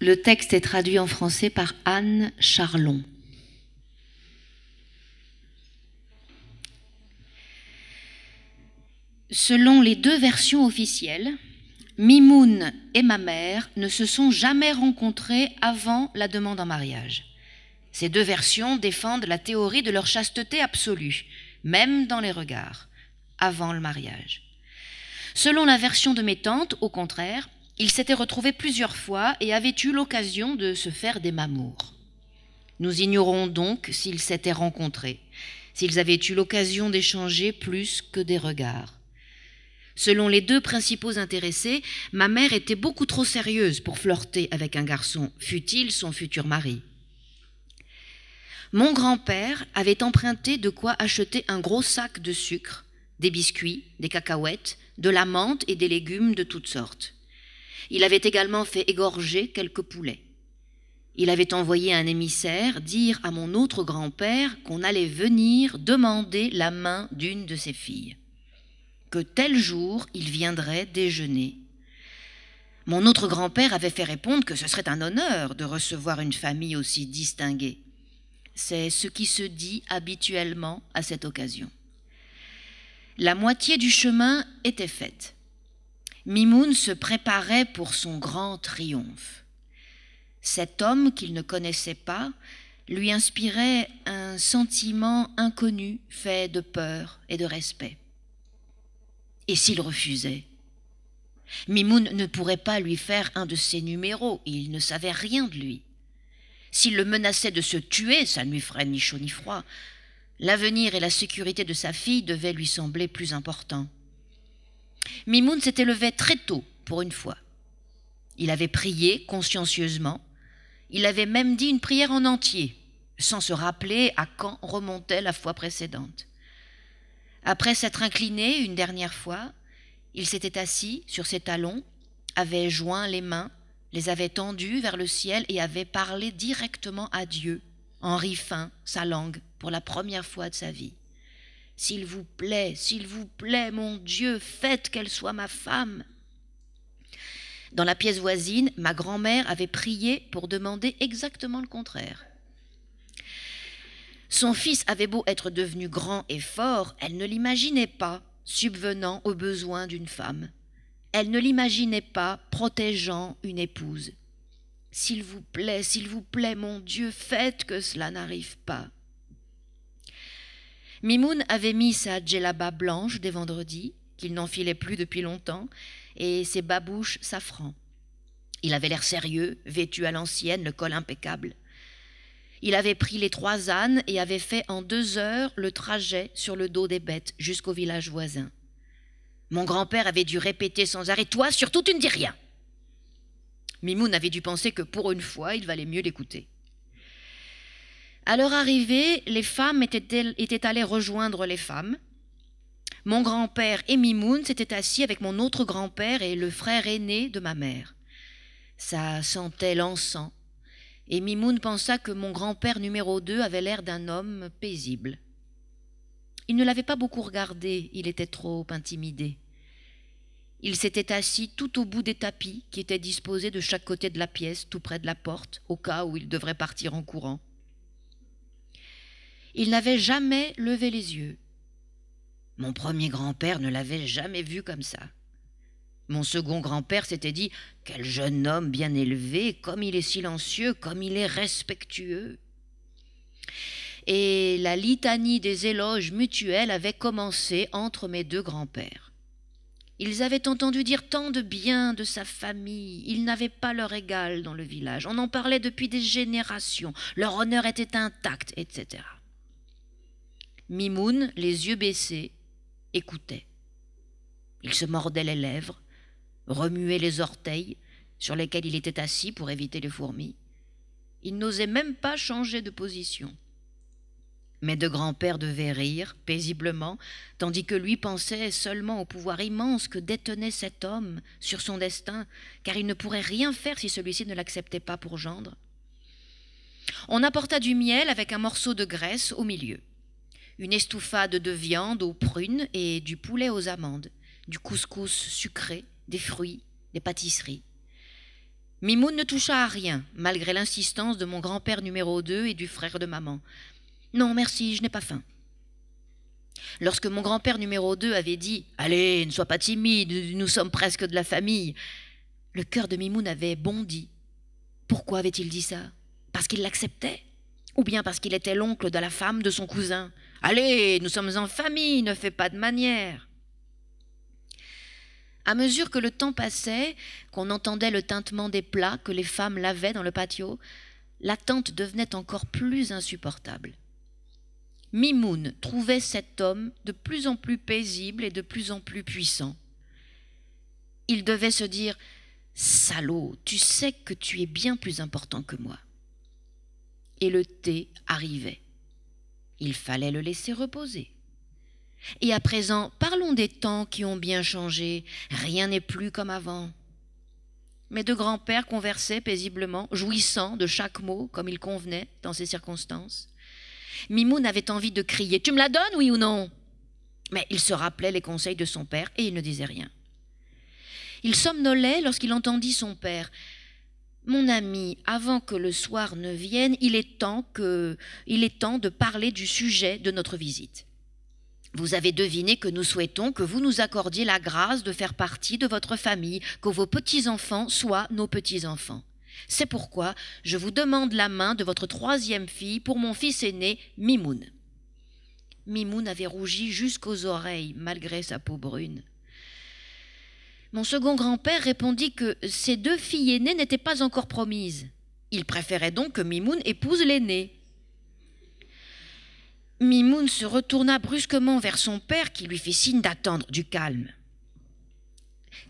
le texte est traduit en français par Anne Charlon. Selon les deux versions officielles, Mimoun et ma mère ne se sont jamais rencontrés avant la demande en mariage. Ces deux versions défendent la théorie de leur chasteté absolue, même dans les regards, avant le mariage. Selon la version de mes tantes, au contraire, ils s'étaient retrouvés plusieurs fois et avaient eu l'occasion de se faire des mamours. Nous ignorons donc s'ils s'étaient rencontrés, s'ils avaient eu l'occasion d'échanger plus que des regards. Selon les deux principaux intéressés, ma mère était beaucoup trop sérieuse pour flirter avec un garçon, fût-il son futur mari. Mon grand-père avait emprunté de quoi acheter un gros sac de sucre, des biscuits, des cacahuètes, de la menthe et des légumes de toutes sortes. Il avait également fait égorger quelques poulets. Il avait envoyé un émissaire dire à mon autre grand-père qu'on allait venir demander la main d'une de ses filles, que tel jour il viendrait déjeuner. Mon autre grand-père avait fait répondre que ce serait un honneur de recevoir une famille aussi distinguée. C'est ce qui se dit habituellement à cette occasion. La moitié du chemin était faite. Mimoun se préparait pour son grand triomphe. Cet homme qu'il ne connaissait pas lui inspirait un sentiment inconnu fait de peur et de respect. Et s'il refusait Mimoun ne pourrait pas lui faire un de ses numéros, il ne savait rien de lui. S'il le menaçait de se tuer, ça ne lui ferait ni chaud ni froid. L'avenir et la sécurité de sa fille devaient lui sembler plus importants. Mimoun s'était levé très tôt, pour une fois. Il avait prié consciencieusement. Il avait même dit une prière en entier, sans se rappeler à quand remontait la fois précédente. Après s'être incliné une dernière fois, il s'était assis sur ses talons, avait joint les mains, les avait tendues vers le ciel et avait parlé directement à Dieu, en riffant sa langue, pour la première fois de sa vie. S'il vous plaît, s'il vous plaît, mon Dieu, faites qu'elle soit ma femme. Dans la pièce voisine, ma grand-mère avait prié pour demander exactement le contraire. Son fils avait beau être devenu grand et fort, elle ne l'imaginait pas subvenant aux besoins d'une femme. Elle ne l'imaginait pas protégeant une épouse. S'il vous plaît, s'il vous plaît, mon Dieu, faites que cela n'arrive pas. Mimoun avait mis sa djellaba blanche des vendredis, qu'il n'enfilait plus depuis longtemps, et ses babouches safran. Il avait l'air sérieux, vêtu à l'ancienne, le col impeccable. Il avait pris les trois ânes et avait fait en deux heures le trajet sur le dos des bêtes jusqu'au village voisin. Mon grand-père avait dû répéter sans arrêt Toi, surtout, tu ne dis rien Mimoun avait dû penser que pour une fois, il valait mieux l'écouter. À leur arrivée, les femmes étaient, allées rejoindre les femmes. Mon grand-père et Mimoun s'étaient assis avec mon autre grand-père et le frère aîné de ma mère. Ça sentait l'encens, et Mimoun pensa que mon grand-père numéro 2 avait l'air d'un homme paisible. Il ne l'avait pas beaucoup regardé, il était trop intimidé. Il s'était assis tout au bout des tapis qui étaient disposés de chaque côté de la pièce, tout près de la porte, au cas où il devrait partir en courant il n'avait jamais levé les yeux. Mon premier grand-père ne l'avait jamais vu comme ça. Mon second grand-père s'était dit Quel jeune homme bien élevé, comme il est silencieux, comme il est respectueux. Et la litanie des éloges mutuels avait commencé entre mes deux grands-pères. Ils avaient entendu dire tant de bien de sa famille, ils n'avaient pas leur égal dans le village, on en parlait depuis des générations, leur honneur était intact, etc. Mimoun, les yeux baissés, écoutait. Il se mordait les lèvres, remuait les orteils sur lesquels il était assis pour éviter les fourmis. Il n'osait même pas changer de position. Mais de grands père devait rire, paisiblement, tandis que lui pensait seulement au pouvoir immense que détenait cet homme sur son destin, car il ne pourrait rien faire si celui-ci ne l'acceptait pas pour gendre. On apporta du miel avec un morceau de graisse au milieu une estouffade de viande aux prunes et du poulet aux amandes, du couscous sucré, des fruits, des pâtisseries. Mimoun ne toucha à rien, malgré l'insistance de mon grand-père numéro 2 et du frère de maman. Non, merci, je n'ai pas faim. Lorsque mon grand-père numéro 2 avait dit Allez, ne sois pas timide, nous sommes presque de la famille, le cœur de Mimoun avait bondi. Pourquoi avait-il dit ça Parce qu'il l'acceptait Ou bien parce qu'il était l'oncle de la femme de son cousin Allez, nous sommes en famille, ne fais pas de manière !» À mesure que le temps passait, qu'on entendait le tintement des plats que les femmes lavaient dans le patio, l'attente devenait encore plus insupportable. Mimoun trouvait cet homme de plus en plus paisible et de plus en plus puissant. Il devait se dire Salaud, tu sais que tu es bien plus important que moi. Et le thé arrivait. Il fallait le laisser reposer. Et à présent, parlons des temps qui ont bien changé. Rien n'est plus comme avant. Mes deux grands-pères conversaient paisiblement, jouissant de chaque mot comme il convenait dans ces circonstances. Mimoun avait envie de crier Tu me la donnes, oui ou non Mais il se rappelait les conseils de son père et il ne disait rien. Il somnolait lorsqu'il entendit son père mon ami, avant que le soir ne vienne, il est temps que, il est temps de parler du sujet de notre visite. Vous avez deviné que nous souhaitons que vous nous accordiez la grâce de faire partie de votre famille, que vos petits-enfants soient nos petits-enfants. C'est pourquoi je vous demande la main de votre troisième fille pour mon fils aîné, Mimoun. Mimoun avait rougi jusqu'aux oreilles malgré sa peau brune. Mon second grand-père répondit que ses deux filles aînées n'étaient pas encore promises. Il préférait donc que Mimoun épouse l'aîné. Mimoun se retourna brusquement vers son père qui lui fit signe d'attendre du calme.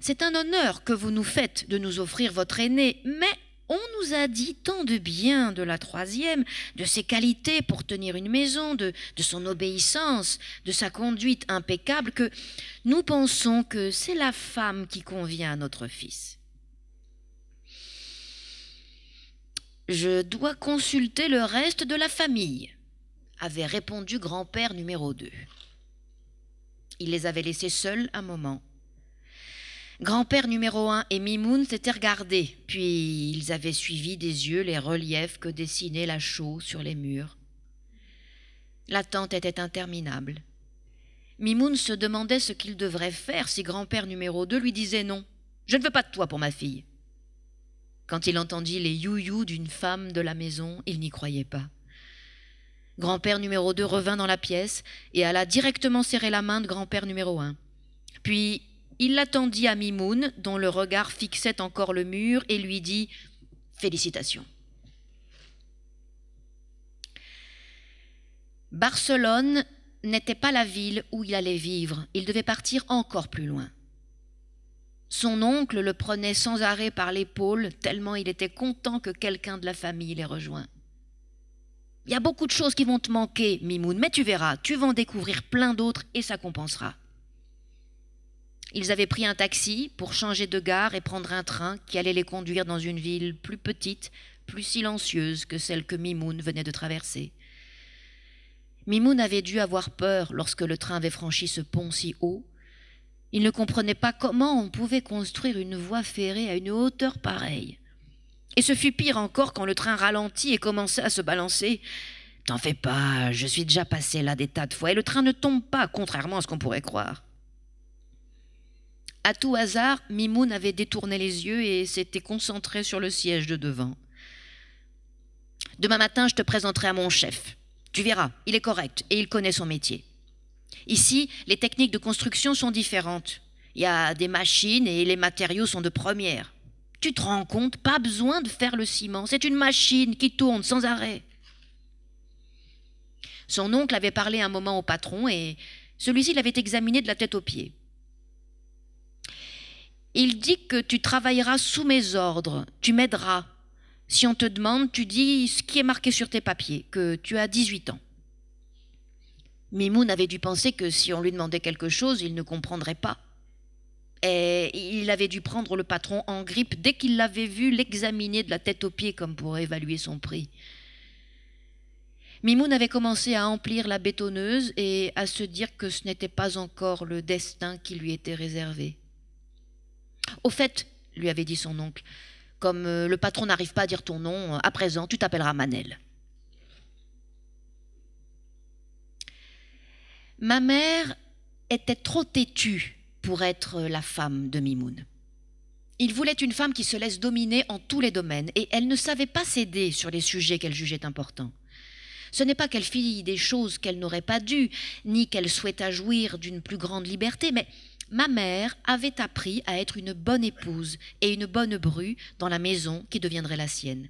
C'est un honneur que vous nous faites de nous offrir votre aîné, mais on nous a dit tant de bien de la troisième, de ses qualités pour tenir une maison, de, son obéissance, de sa conduite impeccable, que nous pensons que c'est la femme qui convient à notre fils. Je dois consulter le reste de la famille, avait répondu grand-père numéro 2. Il les avait laissés seuls un moment. Grand-père numéro un et Mimoun s'étaient regardés, puis ils avaient suivi des yeux les reliefs que dessinait la chaux sur les murs. L'attente était interminable. Mimoun se demandait ce qu'il devrait faire si grand-père numéro deux lui disait non. Je ne veux pas de toi pour ma fille. Quand il entendit les you-you d'une femme de la maison, il n'y croyait pas. Grand-père numéro deux revint dans la pièce et alla directement serrer la main de grand-père numéro un. Puis il l'attendit à Mimoun, dont le regard fixait encore le mur, et lui dit Félicitations. Barcelone n'était pas la ville où il allait vivre, il devait partir encore plus loin. Son oncle le prenait sans arrêt par l'épaule, tellement il était content que quelqu'un de la famille l'ait rejoint. Il y a beaucoup de choses qui vont te manquer, Mimoun, mais tu verras, tu vas en découvrir plein d'autres et ça compensera. Ils avaient pris un taxi pour changer de gare et prendre un train qui allait les conduire dans une ville plus petite, plus silencieuse que celle que Mimoun venait de traverser. Mimoun avait dû avoir peur lorsque le train avait franchi ce pont si haut. Il ne comprenait pas comment on pouvait construire une voie ferrée à une hauteur pareille. Et ce fut pire encore quand le train ralentit et commença à se balancer. T'en fais pas, je suis déjà passé là des tas de fois et le train ne tombe pas, contrairement à ce qu'on pourrait croire. À tout hasard, Mimoun avait détourné les yeux et s'était concentré sur le siège de devant. Demain matin, je te présenterai à mon chef. Tu verras, il est correct et il connaît son métier. Ici, les techniques de construction sont différentes. Il y a des machines et les matériaux sont de première. Tu te rends compte, pas besoin de faire le ciment, c'est une machine qui tourne sans arrêt. Son oncle avait parlé un moment au patron et celui-ci l'avait examiné de la tête aux pieds. Il dit que tu travailleras sous mes ordres, tu m'aideras. Si on te demande, tu dis ce qui est marqué sur tes papiers, que tu as 18 ans. Mimoun avait dû penser que si on lui demandait quelque chose, il ne comprendrait pas. Et il avait dû prendre le patron en grippe dès qu'il l'avait vu l'examiner de la tête aux pieds comme pour évaluer son prix. Mimoun avait commencé à emplir la bétonneuse et à se dire que ce n'était pas encore le destin qui lui était réservé. Au fait, lui avait dit son oncle, comme euh, le patron n'arrive pas à dire ton nom, euh, à présent tu t'appelleras Manel. Ma mère était trop têtue pour être la femme de Mimoun. Il voulait une femme qui se laisse dominer en tous les domaines, et elle ne savait pas céder sur les sujets qu'elle jugeait importants. Ce n'est pas qu'elle fit des choses qu'elle n'aurait pas dû, ni qu'elle souhaitait jouir d'une plus grande liberté, mais Ma mère avait appris à être une bonne épouse et une bonne bru dans la maison qui deviendrait la sienne.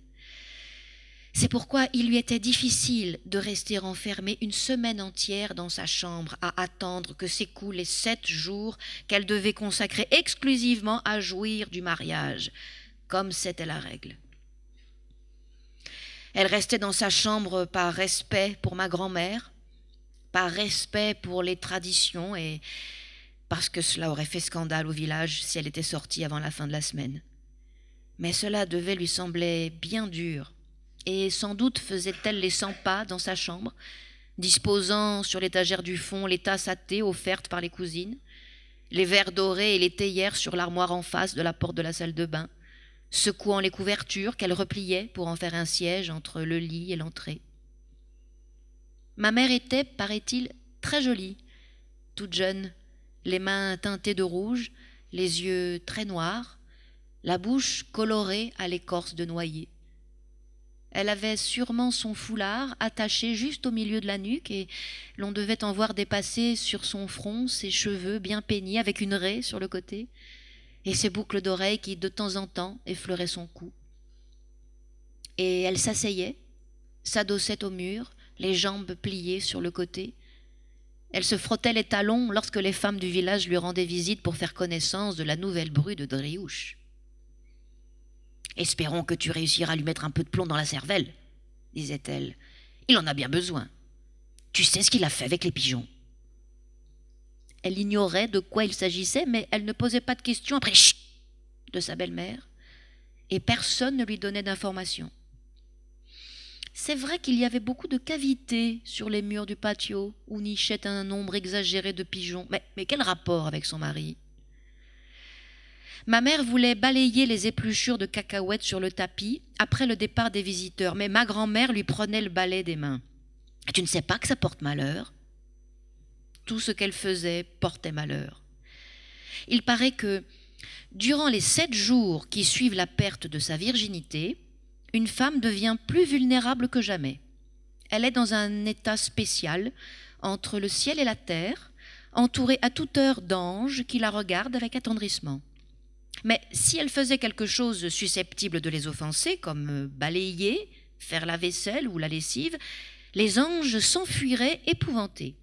C'est pourquoi il lui était difficile de rester enfermée une semaine entière dans sa chambre à attendre que s'écoulent les sept jours qu'elle devait consacrer exclusivement à jouir du mariage, comme c'était la règle. Elle restait dans sa chambre par respect pour ma grand-mère, par respect pour les traditions et parce que cela aurait fait scandale au village si elle était sortie avant la fin de la semaine. Mais cela devait lui sembler bien dur, et sans doute faisait-elle les cent pas dans sa chambre, disposant sur l'étagère du fond les tasses à thé offertes par les cousines, les verres dorés et les théières sur l'armoire en face de la porte de la salle de bain, secouant les couvertures qu'elle repliait pour en faire un siège entre le lit et l'entrée. Ma mère était, paraît-il, très jolie, toute jeune, les mains teintées de rouge, les yeux très noirs, la bouche colorée à l'écorce de noyer. Elle avait sûrement son foulard attaché juste au milieu de la nuque et l'on devait en voir dépasser sur son front ses cheveux bien peignés avec une raie sur le côté et ses boucles d'oreilles qui de temps en temps effleuraient son cou. Et elle s'asseyait, s'adossait au mur, les jambes pliées sur le côté, elle se frottait les talons lorsque les femmes du village lui rendaient visite pour faire connaissance de la nouvelle bru de Driouche. Espérons que tu réussiras à lui mettre un peu de plomb dans la cervelle, disait-elle. Il en a bien besoin. Tu sais ce qu'il a fait avec les pigeons. Elle ignorait de quoi il s'agissait, mais elle ne posait pas de questions après chut de sa belle-mère, et personne ne lui donnait d'informations. C'est vrai qu'il y avait beaucoup de cavités sur les murs du patio où nichait un nombre exagéré de pigeons. Mais, quel rapport avec son mari Ma mère voulait balayer les épluchures de cacahuètes sur le tapis après le départ des visiteurs, mais ma grand-mère lui prenait le balai des mains. Tu ne sais pas que ça porte malheur Tout ce qu'elle faisait portait malheur. Il paraît que, durant les sept jours qui suivent la perte de sa virginité, une femme devient plus vulnérable que jamais. Elle est dans un état spécial entre le ciel et la terre, entourée à toute heure d'anges qui la regardent avec attendrissement. Mais si elle faisait quelque chose susceptible de les offenser, comme euh, balayer, faire la vaisselle ou la lessive, les anges s'enfuiraient épouvantés.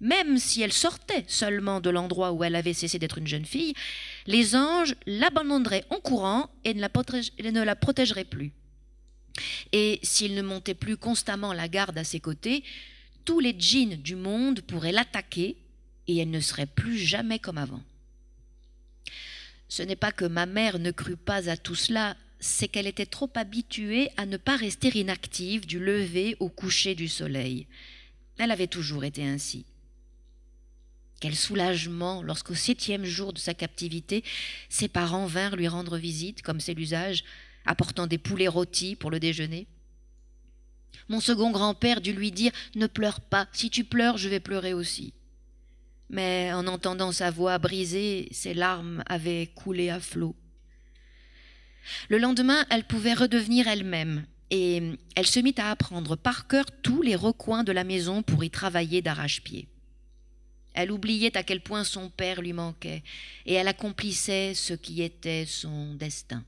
Même si elle sortait seulement de l'endroit où elle avait cessé d'être une jeune fille, les anges l'abandonneraient en courant et ne la, protégeraient plus et s'il ne montait plus constamment la garde à ses côtés, tous les djinns du monde pourraient l'attaquer et elle ne serait plus jamais comme avant. Ce n'est pas que ma mère ne crut pas à tout cela, c'est qu'elle était trop habituée à ne pas rester inactive du lever au coucher du soleil. Elle avait toujours été ainsi. Quel soulagement lorsqu'au septième jour de sa captivité, ses parents vinrent lui rendre visite, comme c'est l'usage, apportant des poulets rôtis pour le déjeuner. Mon second grand-père dut lui dire Ne pleure pas, si tu pleures, je vais pleurer aussi. Mais en entendant sa voix brisée, ses larmes avaient coulé à flots. Le lendemain, elle pouvait redevenir elle-même, et elle se mit à apprendre par cœur tous les recoins de la maison pour y travailler d'arrache-pied. Elle oubliait à quel point son père lui manquait, et elle accomplissait ce qui était son destin.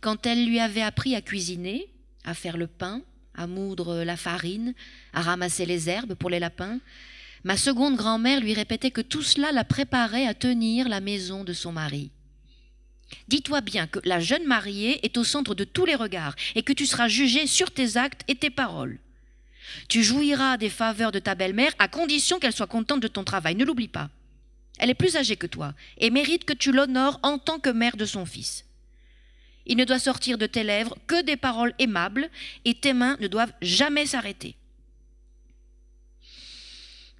Quand elle lui avait appris à cuisiner, à faire le pain, à moudre la farine, à ramasser les herbes pour les lapins, ma seconde grand-mère lui répétait que tout cela la préparait à tenir la maison de son mari. Dis-toi bien que la jeune mariée est au centre de tous les regards et que tu seras jugée sur tes actes et tes paroles. Tu jouiras des faveurs de ta belle-mère à condition qu'elle soit contente de ton travail, ne l'oublie pas. Elle est plus âgée que toi et mérite que tu l'honores en tant que mère de son fils. Il ne doit sortir de tes lèvres que des paroles aimables et tes mains ne doivent jamais s'arrêter.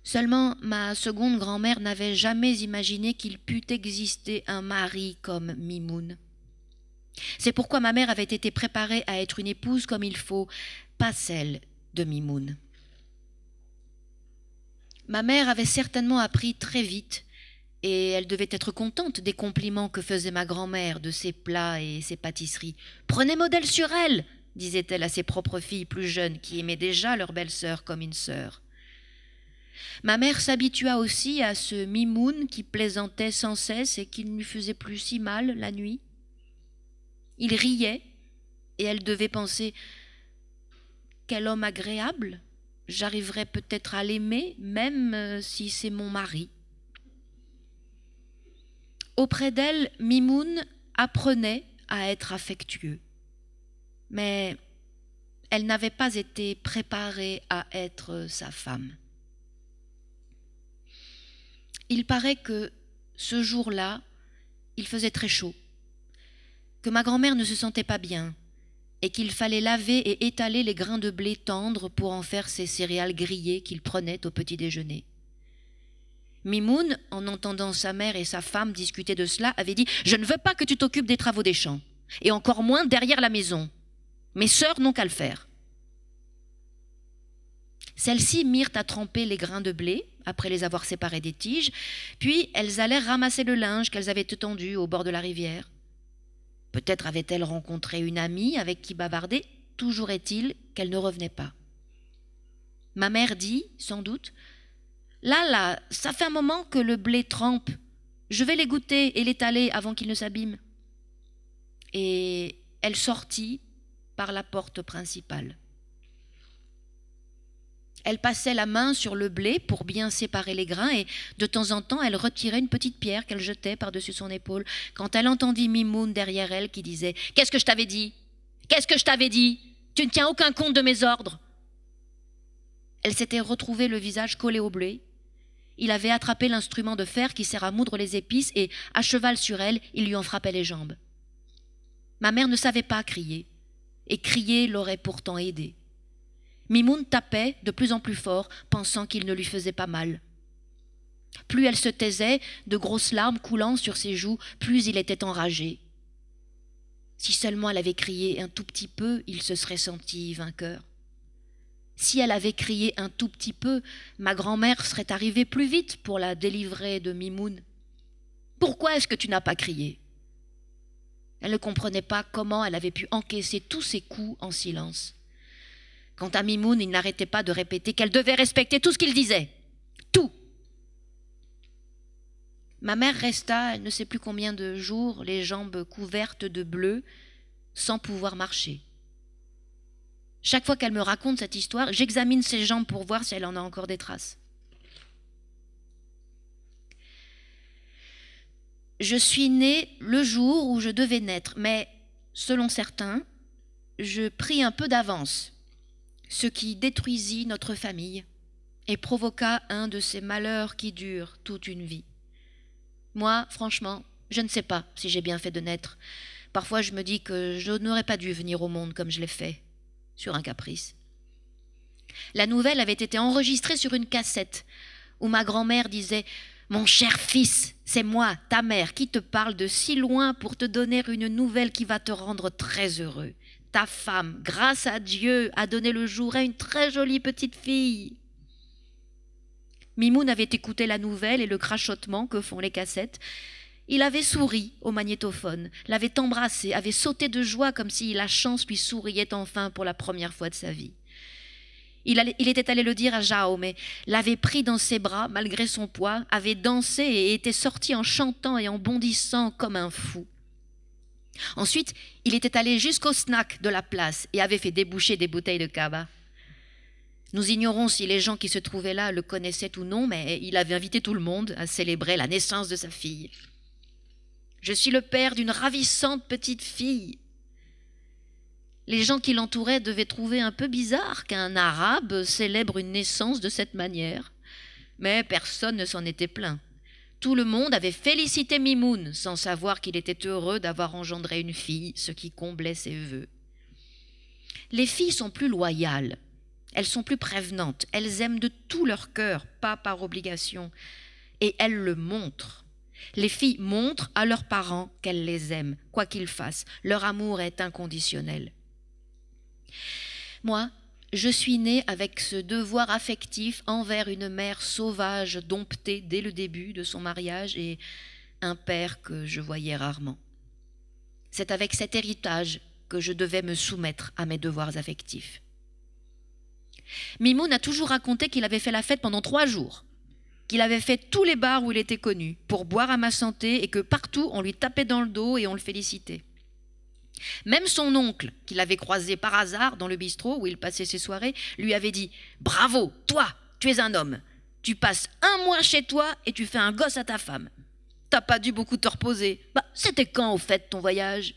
Seulement, ma seconde grand-mère n'avait jamais imaginé qu'il pût exister un mari comme Mimoun. C'est pourquoi ma mère avait été préparée à être une épouse comme il faut, pas celle de Mimoun. Ma mère avait certainement appris très vite et elle devait être contente des compliments que faisait ma grand-mère de ses plats et ses pâtisseries. Prenez modèle sur elle, disait-elle à ses propres filles plus jeunes qui aimaient déjà leur belle-sœur comme une sœur. Ma mère s'habitua aussi à ce mimoun qui plaisantait sans cesse et qui ne lui faisait plus si mal la nuit. Il riait, et elle devait penser Quel homme agréable J'arriverai peut-être à l'aimer, même euh, si c'est mon mari. Auprès d'elle, Mimoun apprenait à être affectueux. Mais elle n'avait pas été préparée à être sa femme. Il paraît que ce jour-là, il faisait très chaud, que ma grand-mère ne se sentait pas bien, et qu'il fallait laver et étaler les grains de blé tendres pour en faire ces céréales grillées qu'il prenait au petit déjeuner. Mimoun, en entendant sa mère et sa femme discuter de cela, avait dit Je ne veux pas que tu t'occupes des travaux des champs, et encore moins derrière la maison. Mes sœurs n'ont qu'à le faire. Celles-ci mirent à tremper les grains de blé, après les avoir séparés des tiges, puis elles allèrent ramasser le linge qu'elles avaient tendu au bord de la rivière. Peut-être avait-elle rencontré une amie avec qui bavarder, toujours est-il qu'elle ne revenait pas. Ma mère dit, sans doute, Là, là, ça fait un moment que le blé trempe. Je vais les goûter et l'étaler avant qu'il ne s'abîme. Et elle sortit par la porte principale. Elle passait la main sur le blé pour bien séparer les grains et de temps en temps elle retirait une petite pierre qu'elle jetait par-dessus son épaule quand elle entendit Mimoun derrière elle qui disait ⁇ Qu'est-ce que je t'avais dit Qu'est-ce que je t'avais dit Tu ne tiens aucun compte de mes ordres !⁇ Elle s'était retrouvée le visage collé au blé il avait attrapé l'instrument de fer qui sert à moudre les épices et, à cheval sur elle, il lui en frappait les jambes. Ma mère ne savait pas crier, et crier l'aurait pourtant aidé. Mimoun tapait de plus en plus fort, pensant qu'il ne lui faisait pas mal. Plus elle se taisait, de grosses larmes coulant sur ses joues, plus il était enragé. Si seulement elle avait crié un tout petit peu, il se serait senti vainqueur. Si elle avait crié un tout petit peu, ma grand-mère serait arrivée plus vite pour la délivrer de Mimoun. Pourquoi est-ce que tu n'as pas crié Elle ne comprenait pas comment elle avait pu encaisser tous ces coups en silence. Quant à Mimoun, il n'arrêtait pas de répéter qu'elle devait respecter tout ce qu'il disait. Tout. Ma mère resta, elle ne sait plus combien de jours, les jambes couvertes de bleu, sans pouvoir marcher. Chaque fois qu'elle me raconte cette histoire, j'examine ses jambes pour voir si elle en a encore des traces. Je suis née le jour où je devais naître, mais selon certains, je pris un peu d'avance, ce qui détruisit notre famille et provoqua un de ces malheurs qui durent toute une vie. Moi, franchement, je ne sais pas si j'ai bien fait de naître. Parfois, je me dis que je n'aurais pas dû venir au monde comme je l'ai fait sur un caprice. La nouvelle avait été enregistrée sur une cassette où ma grand-mère disait Mon cher fils, c'est moi, ta mère, qui te parle de si loin pour te donner une nouvelle qui va te rendre très heureux. Ta femme, grâce à Dieu, a donné le jour à une très jolie petite fille. Mimoun avait écouté la nouvelle et le crachotement que font les cassettes, il avait souri au magnétophone, l'avait embrassé, avait sauté de joie comme si la chance lui souriait enfin pour la première fois de sa vie. Il, était allé le dire à mais l'avait pris dans ses bras malgré son poids, avait dansé et était sorti en chantant et en bondissant comme un fou. Ensuite, il était allé jusqu'au snack de la place et avait fait déboucher des bouteilles de cava. Nous ignorons si les gens qui se trouvaient là le connaissaient ou non, mais il avait invité tout le monde à célébrer la naissance de sa fille. Je suis le père d'une ravissante petite fille. Les gens qui l'entouraient devaient trouver un peu bizarre qu'un arabe célèbre une naissance de cette manière. Mais personne ne s'en était plaint. Tout le monde avait félicité Mimoun sans savoir qu'il était heureux d'avoir engendré une fille, ce qui comblait ses vœux. Les filles sont plus loyales, elles sont plus prévenantes, elles aiment de tout leur cœur, pas par obligation, et elles le montrent. Les filles montrent à leurs parents qu'elles les aiment, quoi qu'ils fassent. Leur amour est inconditionnel. Moi, je suis née avec ce devoir affectif envers une mère sauvage domptée dès le début de son mariage et un père que je voyais rarement. C'est avec cet héritage que je devais me soumettre à mes devoirs affectifs. Mimoun a toujours raconté qu'il avait fait la fête pendant trois jours qu'il avait fait tous les bars où il était connu pour boire à ma santé et que partout on lui tapait dans le dos et on le félicitait. Même son oncle, qu'il avait croisé par hasard dans le bistrot où il passait ses soirées, lui avait dit Bravo, toi, tu es un homme. Tu passes un mois chez toi et tu fais un gosse à ta femme. T'as pas dû beaucoup te reposer. Bah, c'était quand au fait ton voyage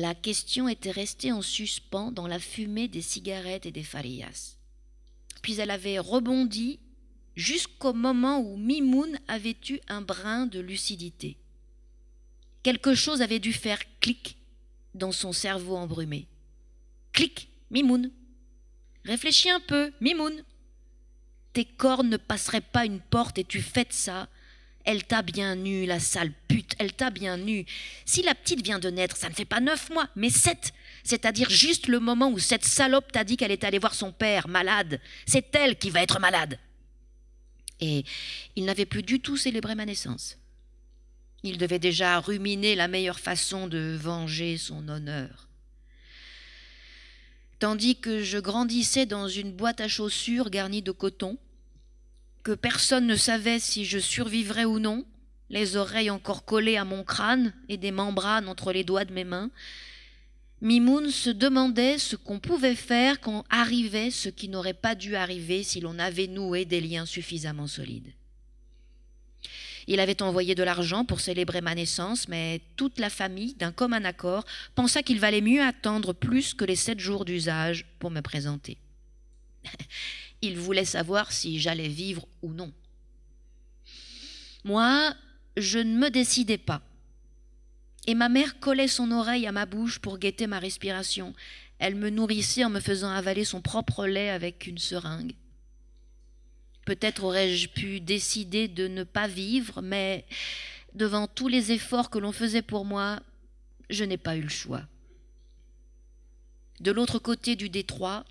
La question était restée en suspens dans la fumée des cigarettes et des farillas. Puis elle avait rebondi jusqu'au moment où Mimoun avait eu un brin de lucidité. Quelque chose avait dû faire clic dans son cerveau embrumé. Clic, Mimoun. Réfléchis un peu, Mimoun. Tes cornes ne passeraient pas une porte et tu fais ça elle t'a bien nue, la sale pute, elle t'a bien nue. Si la petite vient de naître, ça ne fait pas neuf mois, mais sept. C'est-à-dire juste le moment où cette salope t'a dit qu'elle est allée voir son père, malade. C'est elle qui va être malade. Et il n'avait plus du tout célébré ma naissance. Il devait déjà ruminer la meilleure façon de venger son honneur. Tandis que je grandissais dans une boîte à chaussures garnie de coton, que personne ne savait si je survivrais ou non, les oreilles encore collées à mon crâne et des membranes entre les doigts de mes mains, Mimoun se demandait ce qu'on pouvait faire quand arrivait ce qui n'aurait pas dû arriver si l'on avait noué des liens suffisamment solides. Il avait envoyé de l'argent pour célébrer ma naissance, mais toute la famille, d'un commun accord, pensa qu'il valait mieux attendre plus que les sept jours d'usage pour me présenter. Il voulait savoir si j'allais vivre ou non. Moi, je ne me décidais pas. Et ma mère collait son oreille à ma bouche pour guetter ma respiration. Elle me nourrissait en me faisant avaler son propre lait avec une seringue. Peut-être aurais-je pu décider de ne pas vivre, mais devant tous les efforts que l'on faisait pour moi, je n'ai pas eu le choix. De l'autre côté du détroit,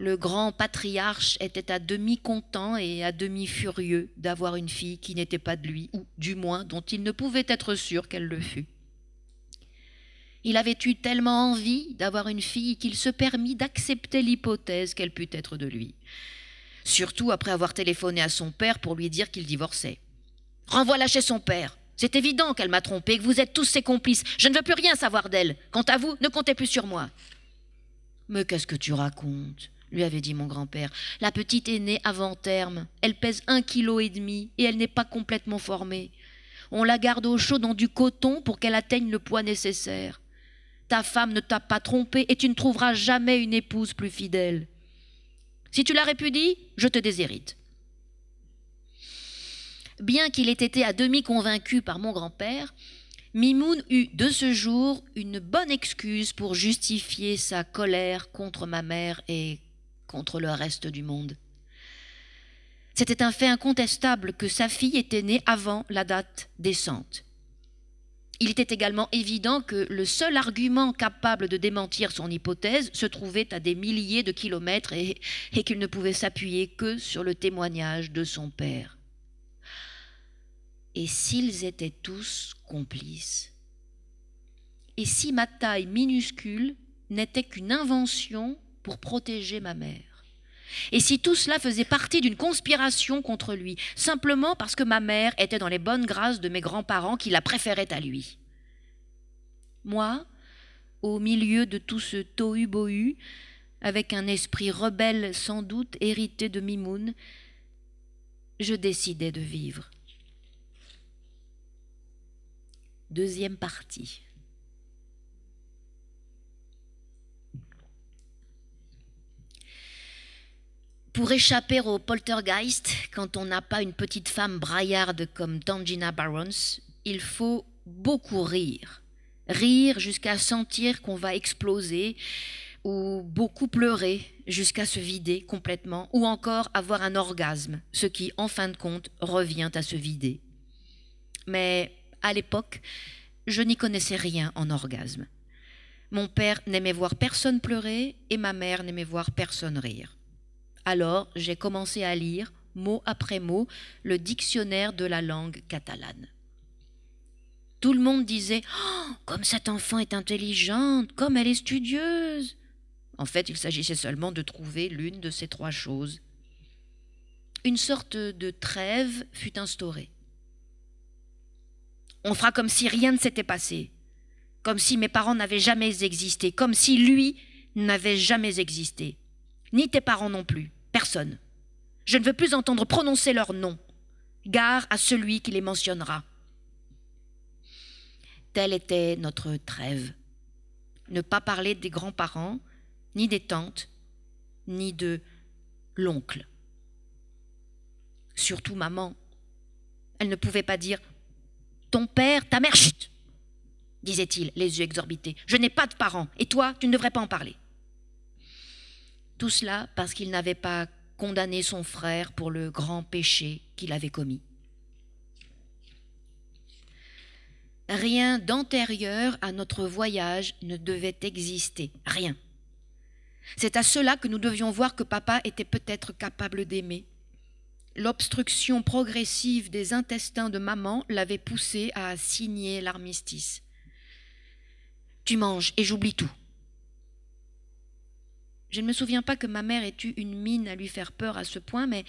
le grand patriarche était à demi content et à demi furieux d'avoir une fille qui n'était pas de lui, ou du moins dont il ne pouvait être sûr qu'elle le fût. Il avait eu tellement envie d'avoir une fille qu'il se permit d'accepter l'hypothèse qu'elle pût être de lui, surtout après avoir téléphoné à son père pour lui dire qu'il divorçait. Renvoie-la chez son père. C'est évident qu'elle m'a trompé, que vous êtes tous ses complices. Je ne veux plus rien savoir d'elle. Quant à vous, ne comptez plus sur moi. Mais qu'est-ce que tu racontes lui avait dit mon grand-père. La petite est née avant terme. Elle pèse un kilo et demi et elle n'est pas complètement formée. On la garde au chaud dans du coton pour qu'elle atteigne le poids nécessaire. Ta femme ne t'a pas trompé et tu ne trouveras jamais une épouse plus fidèle. Si tu la répudies, je te déshérite. Bien qu'il ait été à demi convaincu par mon grand-père, Mimoun eut de ce jour une bonne excuse pour justifier sa colère contre ma mère et contre le reste du monde. C'était un fait incontestable que sa fille était née avant la date décente. Il était également évident que le seul argument capable de démentir son hypothèse se trouvait à des milliers de kilomètres et, et qu'il ne pouvait s'appuyer que sur le témoignage de son père. Et s'ils étaient tous complices Et si ma taille minuscule n'était qu'une invention pour protéger ma mère. Et si tout cela faisait partie d'une conspiration contre lui, simplement parce que ma mère était dans les bonnes grâces de mes grands-parents qui la préféraient à lui. Moi, au milieu de tout ce tohu-bohu, avec un esprit rebelle sans doute hérité de Mimoun, je décidais de vivre. Deuxième partie. pour échapper au poltergeist, quand on n'a pas une petite femme braillarde comme Tangina Barons, il faut beaucoup rire. Rire jusqu'à sentir qu'on va exploser, ou beaucoup pleurer jusqu'à se vider complètement, ou encore avoir un orgasme, ce qui, en fin de compte, revient à se vider. Mais à l'époque, je n'y connaissais rien en orgasme. Mon père n'aimait voir personne pleurer et ma mère n'aimait voir personne rire. Alors j'ai commencé à lire, mot après mot, le dictionnaire de la langue catalane. Tout le monde disait oh, Comme cette enfant est intelligente, comme elle est studieuse En fait, il s'agissait seulement de trouver l'une de ces trois choses. Une sorte de trêve fut instaurée. On fera comme si rien ne s'était passé, comme si mes parents n'avaient jamais existé, comme si lui n'avait jamais existé ni tes parents non plus, personne. Je ne veux plus entendre prononcer leur nom. Gare à celui qui les mentionnera. Telle était notre trêve. Ne pas parler des grands-parents, ni des tantes, ni de l'oncle. Surtout maman. Elle ne pouvait pas dire Ton père, ta mère, chut disait-il, les yeux exorbités. Je n'ai pas de parents, et toi, tu ne devrais pas en parler. Tout cela parce qu'il n'avait pas condamné son frère pour le grand péché qu'il avait commis. Rien d'antérieur à notre voyage ne devait exister, rien. C'est à cela que nous devions voir que papa était peut-être capable d'aimer. L'obstruction progressive des intestins de maman l'avait poussé à signer l'armistice. Tu manges et j'oublie tout. Je ne me souviens pas que ma mère ait eu une mine à lui faire peur à ce point, mais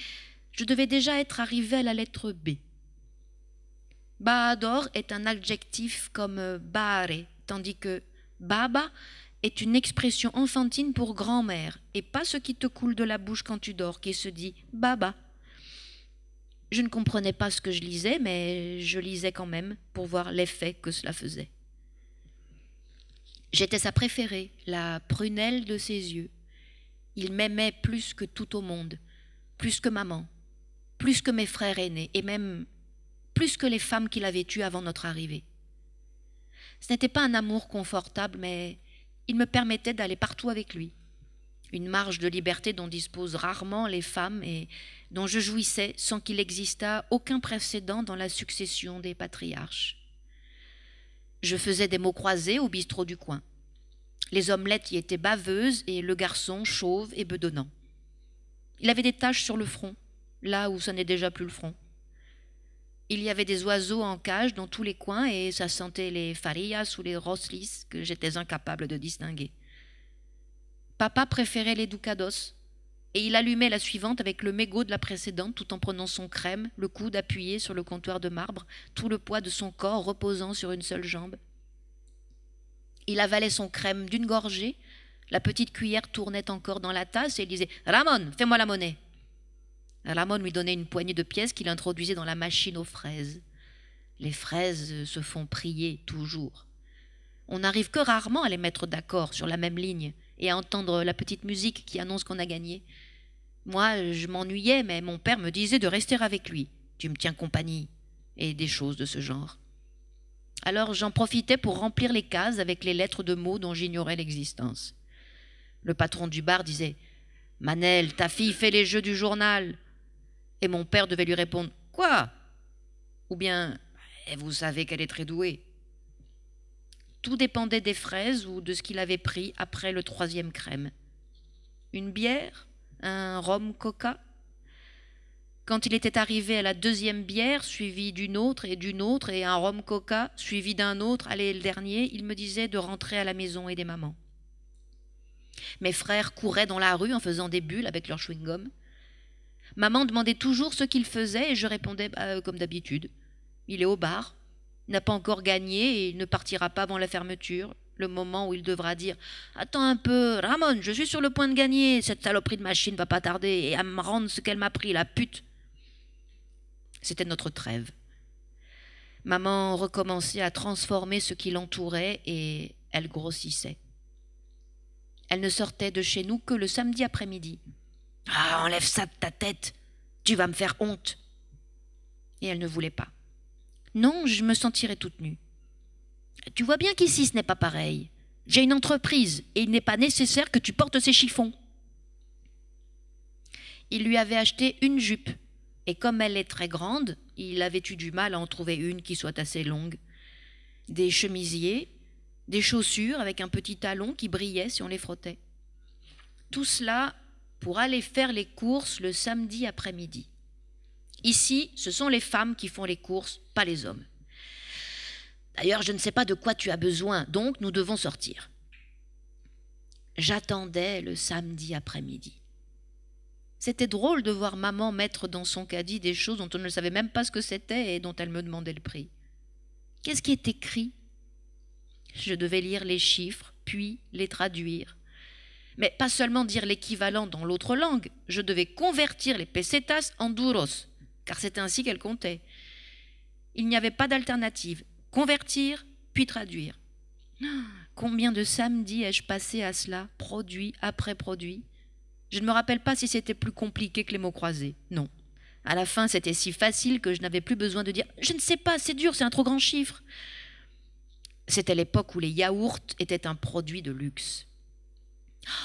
je devais déjà être arrivée à la lettre B. Baador est un adjectif comme euh, baare, tandis que baba est une expression enfantine pour grand-mère, et pas ce qui te coule de la bouche quand tu dors, qui se dit baba. Je ne comprenais pas ce que je lisais, mais je lisais quand même pour voir l'effet que cela faisait. J'étais sa préférée, la prunelle de ses yeux, il m'aimait plus que tout au monde, plus que maman, plus que mes frères aînés, et même plus que les femmes qu'il avait eues avant notre arrivée. Ce n'était pas un amour confortable, mais il me permettait d'aller partout avec lui. Une marge de liberté dont disposent rarement les femmes et dont je jouissais sans qu'il existât aucun précédent dans la succession des patriarches. Je faisais des mots croisés au bistrot du coin. Les omelettes y étaient baveuses et le garçon chauve et bedonnant. Il avait des taches sur le front, là où ce n'est déjà plus le front. Il y avait des oiseaux en cage dans tous les coins et ça sentait les farillas ou les roslis que j'étais incapable de distinguer. Papa préférait les ducados et il allumait la suivante avec le mégot de la précédente tout en prenant son crème, le coude appuyé sur le comptoir de marbre, tout le poids de son corps reposant sur une seule jambe. Il avalait son crème d'une gorgée, la petite cuillère tournait encore dans la tasse et il disait Ramon, fais-moi la monnaie. Ramon lui donnait une poignée de pièces qu'il introduisait dans la machine aux fraises. Les fraises euh, se font prier toujours. On n'arrive que rarement à les mettre d'accord sur la même ligne et à entendre la petite musique qui annonce qu'on a gagné. Moi, je m'ennuyais, mais mon père me disait de rester avec lui. Tu me tiens compagnie. Et des choses de ce genre. Alors j'en profitais pour remplir les cases avec les lettres de mots dont j'ignorais l'existence. Le patron du bar disait Manel, ta fille fait les jeux du journal. Et mon père devait lui répondre Quoi Ou bien eh, Vous savez qu'elle est très douée. Tout dépendait des fraises ou de ce qu'il avait pris après le troisième crème. Une bière Un rhum coca quand il était arrivé à la deuxième bière, suivie d'une autre et d'une autre, et un rhum coca, suivi d'un autre, allez, le dernier, il me disait de rentrer à la maison et des mamans. Mes frères couraient dans la rue en faisant des bulles avec leur chewing-gum. Maman demandait toujours ce qu'il faisait et je répondais bah, euh, comme d'habitude. Il est au bar, n'a pas encore gagné et il ne partira pas avant la fermeture, le moment où il devra dire Attends un peu, Ramon, je suis sur le point de gagner, cette saloperie de machine va pas tarder et à me rendre ce qu'elle m'a pris, la pute. C'était notre trêve. Maman recommençait à transformer ce qui l'entourait et elle grossissait. Elle ne sortait de chez nous que le samedi après-midi. Ah, enlève ça de ta tête Tu vas me faire honte Et elle ne voulait pas. Non, je me sentirais toute nue. Tu vois bien qu'ici ce n'est pas pareil. J'ai une entreprise et il n'est pas nécessaire que tu portes ces chiffons. Il lui avait acheté une jupe et comme elle est très grande, il avait eu du mal à en trouver une qui soit assez longue. Des chemisiers, des chaussures avec un petit talon qui brillait si on les frottait. Tout cela pour aller faire les courses le samedi après-midi. Ici, ce sont les femmes qui font les courses, pas les hommes. D'ailleurs, je ne sais pas de quoi tu as besoin, donc nous devons sortir. J'attendais le samedi après-midi. C'était drôle de voir maman mettre dans son caddie des choses dont on ne savait même pas ce que c'était et dont elle me demandait le prix. Qu'est-ce qui est écrit Je devais lire les chiffres, puis les traduire. Mais pas seulement dire l'équivalent dans l'autre langue, je devais convertir les pesetas en duros, car c'est ainsi qu'elle comptait. Il n'y avait pas d'alternative. Convertir, puis traduire. Ah, combien de samedis ai-je passé à cela, produit après produit je ne me rappelle pas si c'était plus compliqué que les mots croisés. Non. À la fin, c'était si facile que je n'avais plus besoin de dire Je ne sais pas, c'est dur, c'est un trop grand chiffre. C'était l'époque où les yaourts étaient un produit de luxe.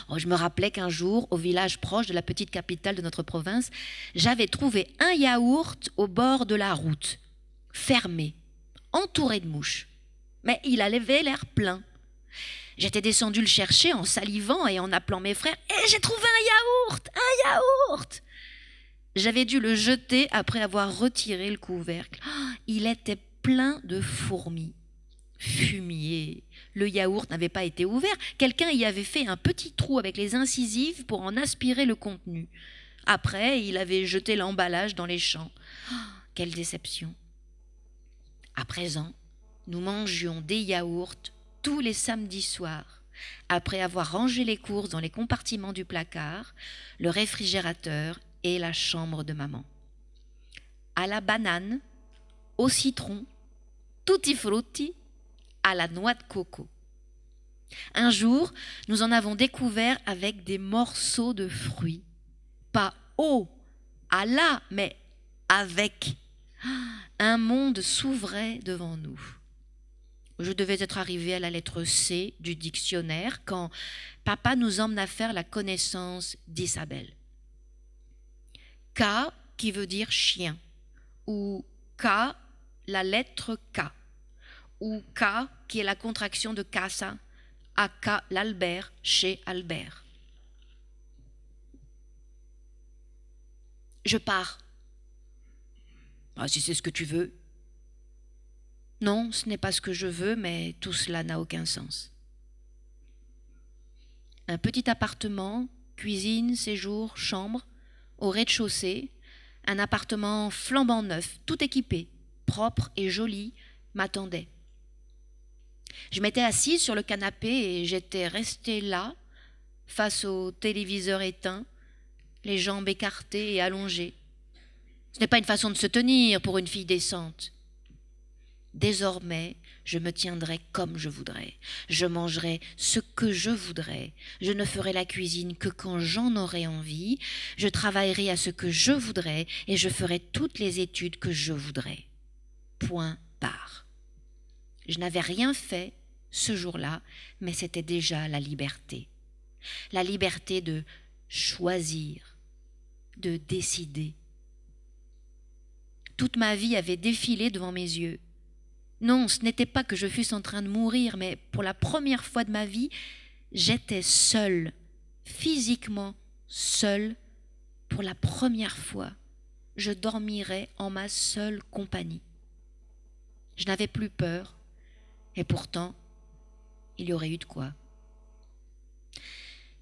Oh, je me rappelais qu'un jour, au village proche de la petite capitale de notre province, j'avais trouvé un yaourt au bord de la route, fermé, entouré de mouches. Mais il avait l'air plein. J'étais descendu le chercher en salivant et en appelant mes frères. Et eh, j'ai trouvé un yaourt Un yaourt J'avais dû le jeter après avoir retiré le couvercle. Oh, il était plein de fourmis. Fumier. Le yaourt n'avait pas été ouvert. Quelqu'un y avait fait un petit trou avec les incisives pour en aspirer le contenu. Après, il avait jeté l'emballage dans les champs. Oh, quelle déception. À présent, nous mangions des yaourts tous les samedis soirs, après avoir rangé les courses dans les compartiments du placard, le réfrigérateur et la chambre de maman. À la banane, au citron, tutti frutti, à la noix de coco. Un jour, nous en avons découvert avec des morceaux de fruits. Pas au, à la, mais avec. Ah, un monde s'ouvrait devant nous. Je devais être arrivée à la lettre C du dictionnaire quand papa nous emmène à faire la connaissance d'Isabelle. K qui veut dire chien, ou K, la lettre K, ou K qui est la contraction de casa, K, l'Albert, chez Albert. Je pars. Ah, si c'est ce que tu veux, non, ce n'est pas ce que je veux, mais tout cela n'a aucun sens. Un petit appartement, cuisine, séjour, chambre, au rez-de-chaussée, un appartement flambant neuf, tout équipé, propre et joli, m'attendait. Je m'étais assise sur le canapé et j'étais restée là, face au téléviseur éteint, les jambes écartées et allongées. Ce n'est pas une façon de se tenir pour une fille décente. Désormais, je me tiendrai comme je voudrais, je mangerai ce que je voudrais, je ne ferai la cuisine que quand j'en aurai envie, je travaillerai à ce que je voudrais et je ferai toutes les études que je voudrais. Point par Je n'avais rien fait ce jour-là, mais c'était déjà la liberté. La liberté de choisir, de décider. Toute ma vie avait défilé devant mes yeux. Non, ce n'était pas que je fusse en train de mourir, mais pour la première fois de ma vie, j'étais seule, physiquement seule, pour la première fois. Je dormirais en ma seule compagnie. Je n'avais plus peur, et pourtant, il y aurait eu de quoi.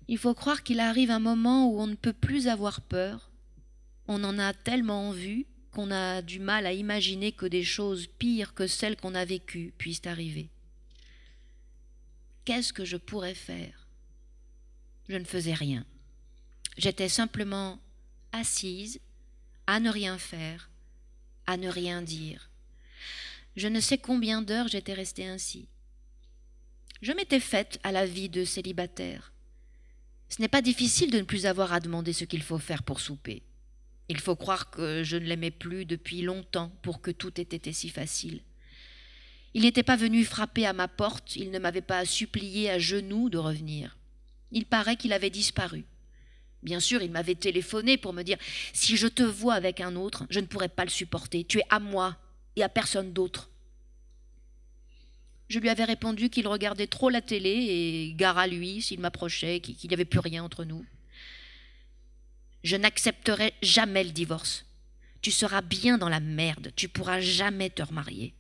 Il faut croire qu'il arrive un moment où on ne peut plus avoir peur. On en a tellement vu qu'on a du mal à imaginer que des choses pires que celles qu'on a vécues puissent arriver. Qu'est-ce que je pourrais faire Je ne faisais rien. J'étais simplement assise, à ne rien faire, à ne rien dire. Je ne sais combien d'heures j'étais restée ainsi. Je m'étais faite à la vie de célibataire. Ce n'est pas difficile de ne plus avoir à demander ce qu'il faut faire pour souper. Il faut croire que je ne l'aimais plus depuis longtemps pour que tout ait été si facile. Il n'était pas venu frapper à ma porte, il ne m'avait pas supplié à genoux de revenir. Il paraît qu'il avait disparu. Bien sûr, il m'avait téléphoné pour me dire Si je te vois avec un autre, je ne pourrais pas le supporter. Tu es à moi et à personne d'autre. Je lui avais répondu qu'il regardait trop la télé et gare à lui s'il m'approchait, qu'il n'y avait plus rien entre nous. Je n'accepterai jamais le divorce. Tu seras bien dans la merde, tu pourras jamais te remarier.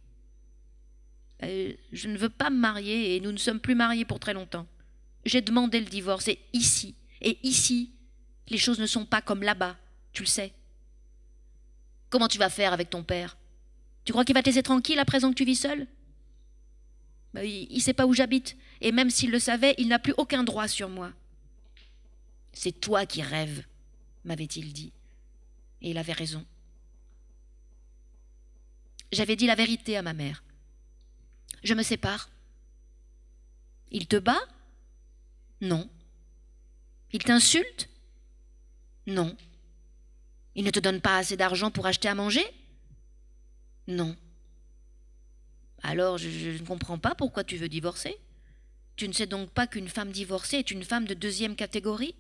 Euh, je ne veux pas me marier et nous ne sommes plus mariés pour très longtemps. J'ai demandé le divorce et ici, et ici, les choses ne sont pas comme là-bas, tu le sais. Comment tu vas faire avec ton père Tu crois qu'il va te laisser tranquille à présent que tu vis seul bah, il ne sait pas où j'habite, et même s'il le savait, il n'a plus aucun droit sur moi. C'est toi qui rêves m'avait-il dit. Et il avait raison. J'avais dit la vérité à ma mère. Je me sépare. Il te bat Non. Il t'insulte Non. Il ne te donne pas assez d'argent pour acheter à manger Non. Alors je, je, ne comprends pas pourquoi tu veux divorcer. Tu ne sais donc pas qu'une femme divorcée est une femme de deuxième catégorie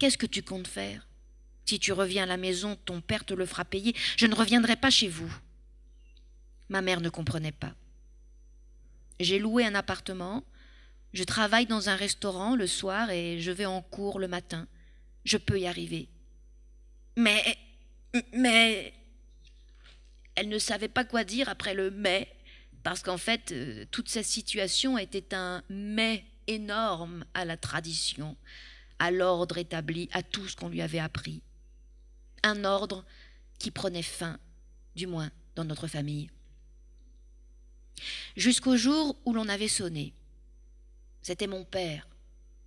Qu'est-ce que tu comptes faire Si tu reviens à la maison, ton père te le fera payer. Je ne reviendrai pas chez vous. Ma mère ne comprenait pas. J'ai loué un appartement, je travaille dans un restaurant le soir et je vais en cours le matin. Je peux y arriver. Mais. Mais. Elle ne savait pas quoi dire après le mais, parce qu'en fait, euh, toute sa situation était un mais énorme à la tradition à l'ordre établi, à tout ce qu'on lui avait appris. Un ordre qui prenait fin, du moins dans notre famille. Jusqu'au jour où l'on avait sonné. C'était mon père.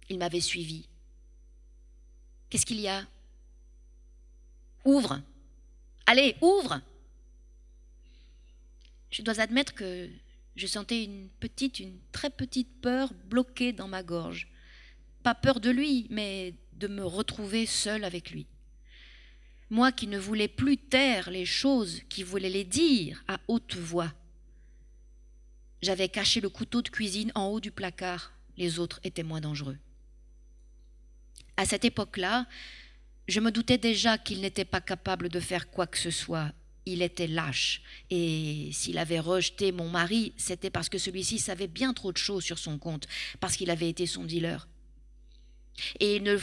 Il m'avait suivi. Qu'est-ce qu'il y a Ouvre. Allez, ouvre. Je dois admettre que je sentais une petite, une très petite peur bloquée dans ma gorge pas peur de lui, mais de me retrouver seule avec lui. Moi qui ne voulais plus taire les choses, qui voulais les dire à haute voix. J'avais caché le couteau de cuisine en haut du placard, les autres étaient moins dangereux. À cette époque-là, je me doutais déjà qu'il n'était pas capable de faire quoi que ce soit. Il était lâche, et s'il avait rejeté mon mari, c'était parce que celui-ci savait bien trop de choses sur son compte, parce qu'il avait été son dealer. Et il, ne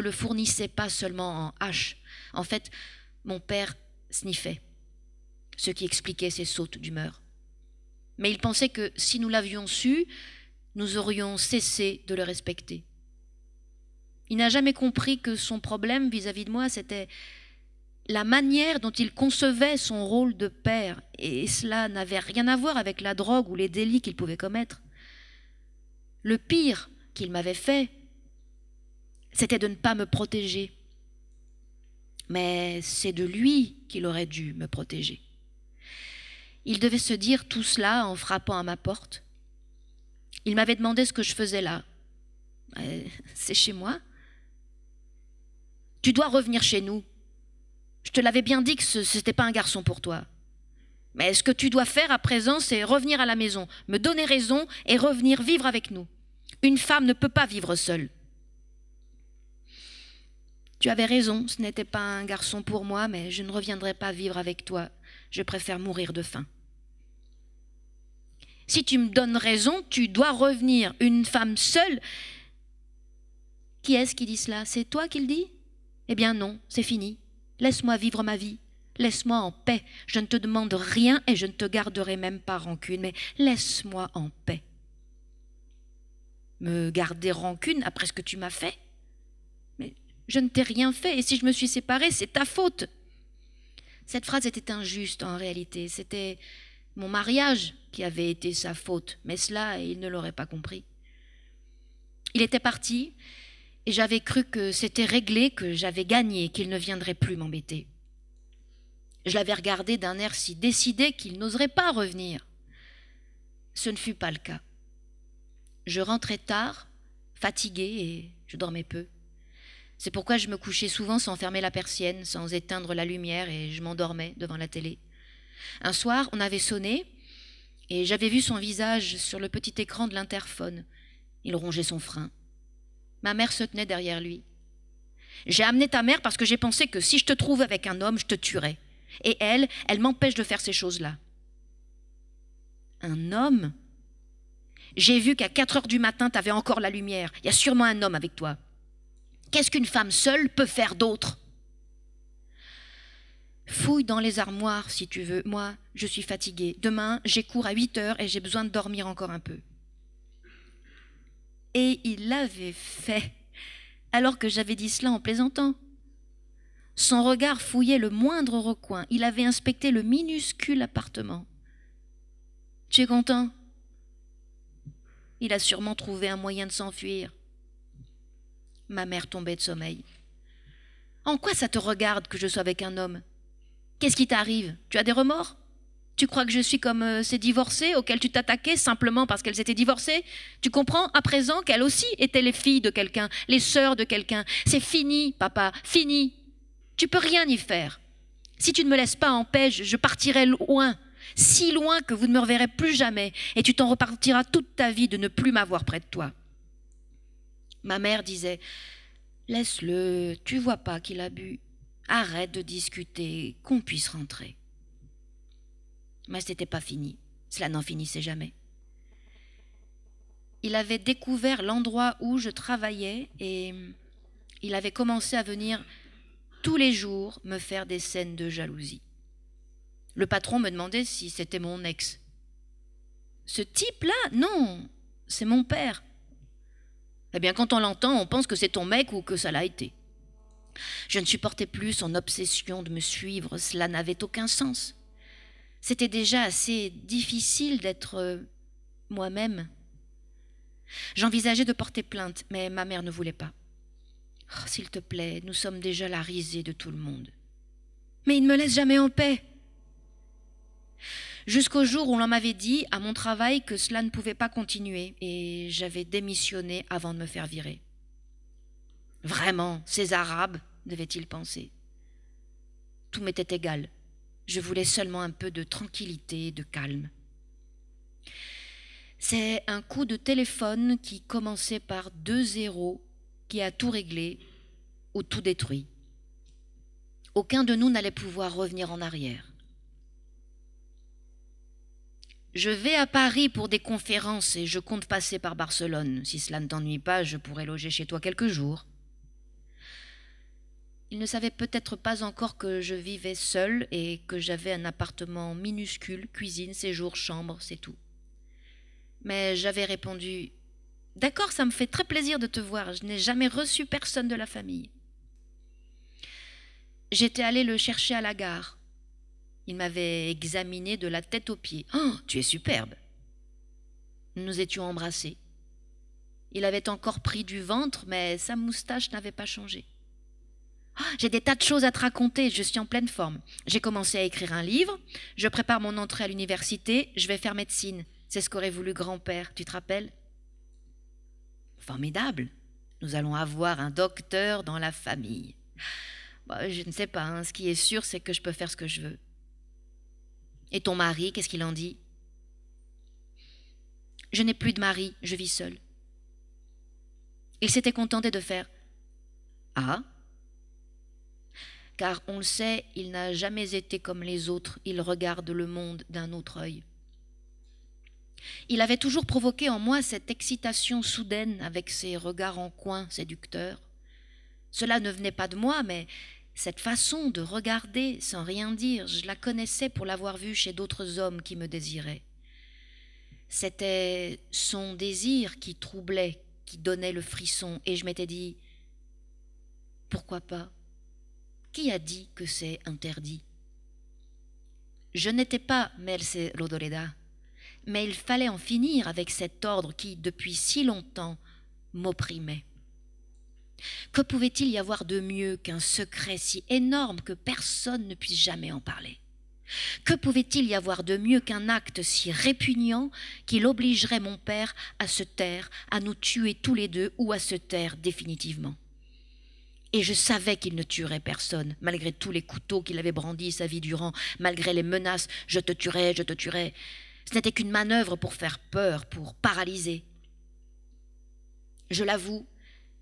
le fournissait pas seulement en hache. En fait, mon père sniffait, ce qui expliquait ses sautes d'humeur. Mais il pensait que si nous l'avions su, nous aurions cessé de le respecter. Il n'a jamais compris que son problème vis à -vis de moi, c'était la manière dont il concevait son rôle de père, et cela n'avait rien à voir avec la drogue ou les délits qu'il pouvait commettre. Le pire qu'il m'avait fait, c'était de ne pas me protéger. Mais c'est de lui qu'il aurait dû me protéger. Il devait se dire tout cela en frappant à ma porte. Il m'avait demandé ce que je faisais là. Euh, c'est chez moi. Tu dois revenir chez nous. Je te l'avais bien dit que ce n'était pas un garçon pour toi. Mais ce que tu dois faire à présent, c'est revenir à la maison, me donner raison et revenir vivre avec nous. Une femme ne peut pas vivre seule. Tu avais raison, ce n'était pas un garçon pour moi, mais je ne reviendrai pas vivre avec toi. Je préfère mourir de faim. Si tu me donnes raison, tu dois revenir. Une femme seule. Qui est-ce qui dit cela C'est toi qui le dis Eh bien non, c'est fini. Laisse-moi vivre ma vie. Laisse-moi en paix. Je ne te demande rien et je ne te garderai même pas rancune, mais laisse-moi en paix. Me garder rancune après ce que tu m'as fait je ne t'ai rien fait et si je me suis séparée, c'est ta faute. Cette phrase était injuste en réalité. C'était mon mariage qui avait été sa faute, mais cela, il ne l'aurait pas compris. Il était parti et j'avais cru que c'était réglé, que j'avais gagné, qu'il ne viendrait plus m'embêter. Je l'avais regardé d'un air si décidé qu'il n'oserait pas revenir. Ce ne fut pas le cas. Je rentrais tard, fatiguée, et je dormais peu. C'est pourquoi je me couchais souvent sans fermer la persienne, sans éteindre la lumière, et je m'endormais devant la télé. Un soir, on avait sonné, et j'avais vu son visage sur le petit écran de l'interphone. Il rongeait son frein. Ma mère se tenait derrière lui. J'ai amené ta mère parce que j'ai pensé que si je te trouve avec un homme, je te tuerais. Et elle, elle m'empêche de faire ces choses-là. Un homme J'ai vu qu'à 4 heures du matin, tu avais encore la lumière. Il y a sûrement un homme avec toi. Qu'est-ce qu'une femme seule peut faire d'autre Fouille dans les armoires si tu veux. Moi, je suis fatiguée. Demain, j'ai cours à 8 heures et j'ai besoin de dormir encore un peu. Et il l'avait fait, alors que j'avais dit cela en plaisantant. Son regard fouillait le moindre recoin. Il avait inspecté le minuscule appartement. Tu es content Il a sûrement trouvé un moyen de s'enfuir. Ma mère tombait de sommeil. En quoi ça te regarde que je sois avec un homme Qu'est-ce qui t'arrive Tu as des remords Tu crois que je suis comme euh, ces divorcées auxquelles tu t'attaquais simplement parce qu'elles étaient divorcées Tu comprends à présent qu'elles aussi étaient les filles de quelqu'un, les sœurs de quelqu'un. C'est fini, papa, fini. Tu peux rien y faire. Si tu ne me laisses pas en paix, je partirai loin, si loin que vous ne me reverrez plus jamais, et tu t'en repartiras toute ta vie de ne plus m'avoir près de toi. Ma mère disait Laisse-le, tu vois pas qu'il a bu. Arrête de discuter, qu'on puisse rentrer. Mais c'était pas fini. Cela n'en finissait jamais. Il avait découvert l'endroit où je travaillais et il avait commencé à venir tous les jours me faire des scènes de jalousie. Le patron me demandait si c'était mon ex. Ce type-là, non, c'est mon père. Eh bien, quand on l'entend, on pense que c'est ton mec ou que ça l'a été. Je ne supportais plus son obsession de me suivre, cela n'avait aucun sens. C'était déjà assez difficile d'être euh, moi-même. J'envisageais de porter plainte, mais ma mère ne voulait pas. Oh, s'il te plaît, nous sommes déjà la risée de tout le monde. Mais il ne me laisse jamais en paix. Jusqu'au jour où l'on m'avait dit à mon travail que cela ne pouvait pas continuer et j'avais démissionné avant de me faire virer. Vraiment, ces Arabes, devait-il penser. Tout m'était égal. Je voulais seulement un peu de tranquillité de calme. C'est un coup de téléphone qui commençait par deux zéros qui a tout réglé ou tout détruit. Aucun de nous n'allait pouvoir revenir en arrière. Je vais à Paris pour des conférences et je compte passer par Barcelone. Si cela ne t'ennuie pas, je pourrais loger chez toi quelques jours. Il ne savait peut-être pas encore que je vivais seule et que j'avais un appartement minuscule, cuisine, séjour, chambre, c'est tout. Mais j'avais répondu D'accord, ça me fait très plaisir de te voir, je n'ai jamais reçu personne de la famille. J'étais allée le chercher à la gare. Il m'avait examiné de la tête aux pieds. Oh, tu es superbe Nous nous étions embrassés. Il avait encore pris du ventre, mais sa moustache n'avait pas changé. Ah, j'ai des tas de choses à te raconter, je suis en pleine forme. J'ai commencé à écrire un livre, je prépare mon entrée à l'université, je vais faire médecine. C'est ce qu'aurait voulu grand-père, tu te rappelles Formidable Nous allons avoir un docteur dans la famille. Bah, je ne sais pas, hein. ce qui est sûr, c'est que je peux faire ce que je veux. Et ton mari, qu'est-ce qu'il en dit Je n'ai plus de mari, je vis seule. » Il s'était contenté de faire Ah Car on le sait, il n'a jamais été comme les autres, il regarde le monde d'un autre œil. Il avait toujours provoqué en moi cette excitation soudaine avec ses regards en coin séducteurs. Cela ne venait pas de moi, mais cette façon de regarder sans rien dire, je la connaissais pour l'avoir vue chez d'autres hommes qui me désiraient. C'était son désir qui troublait, qui donnait le frisson, et je m'étais dit Pourquoi pas Qui a dit que c'est interdit Je n'étais pas Melce Lodoleda, mais il fallait en finir avec cet ordre qui, depuis si longtemps, m'opprimait. Que pouvait-il y avoir de mieux qu'un secret si énorme que personne ne puisse jamais en parler Que pouvait-il y avoir de mieux qu'un acte si répugnant qu'il obligerait mon père à se taire, à nous tuer tous les deux ou à se taire définitivement et je savais qu'il ne tuerait personne, malgré tous les couteaux qu'il avait brandis sa vie durant, malgré les menaces ⁇ je te tuerai, je te tuerai ⁇ Ce n'était qu'une manœuvre pour faire peur, pour paralyser. Je l'avoue,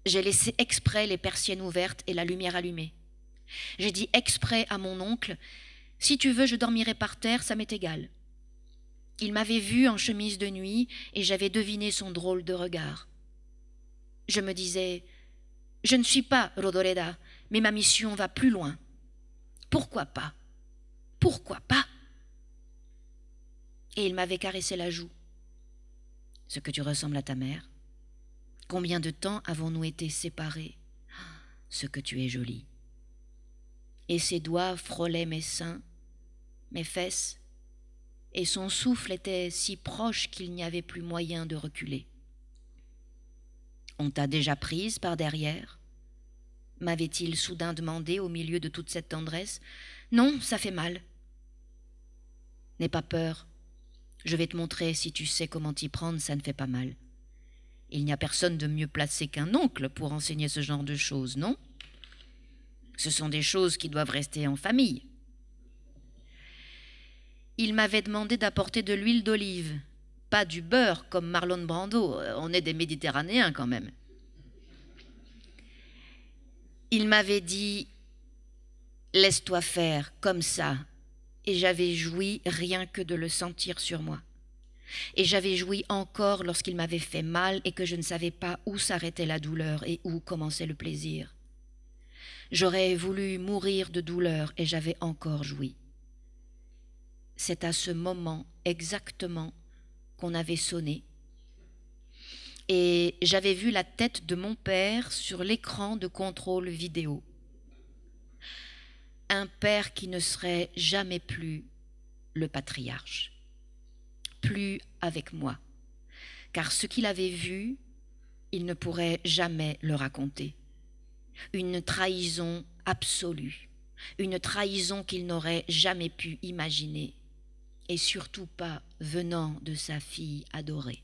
j'ai laissé exprès les persiennes ouvertes et la lumière allumée. J'ai dit exprès à mon oncle Si tu veux, je dormirai par terre, ça m'est égal. Il m'avait vu en chemise de nuit et j'avais deviné son drôle de regard. Je me disais Je ne suis pas Rodoreda, mais ma mission va plus loin. Pourquoi pas Pourquoi pas Et il m'avait caressé la joue. Ce que tu ressembles à ta mère. Combien de temps avons-nous été séparés Ce que tu es jolie. Et ses doigts frôlaient mes seins, mes fesses, et son souffle était si proche qu'il n'y avait plus moyen de reculer. On t'a déjà prise par derrière m'avait-il soudain demandé au milieu de toute cette tendresse. Non, ça fait mal. N'aie pas peur. Je vais te montrer si tu sais comment t'y prendre, ça ne fait pas mal. Il n'y a personne de mieux placé qu'un oncle pour enseigner ce genre de choses, non Ce sont des choses qui doivent rester en famille. Il m'avait demandé d'apporter de l'huile d'olive, pas du beurre comme Marlon Brando, euh, on est des Méditerranéens quand même. Il m'avait dit Laisse-toi faire comme ça, et j'avais joui rien que de le sentir sur moi et j'avais joui encore lorsqu'il m'avait fait mal et que je ne savais pas où s'arrêtait la douleur et où commençait le plaisir. J'aurais voulu mourir de douleur et j'avais encore joui. C'est à ce moment exactement qu'on avait sonné. Et j'avais vu la tête de mon père sur l'écran de contrôle vidéo. Un père qui ne serait jamais plus le patriarche plus avec moi. Car ce qu'il avait vu, il ne pourrait jamais le raconter. Une trahison absolue, une trahison qu'il n'aurait jamais pu imaginer, et surtout pas venant de sa fille adorée.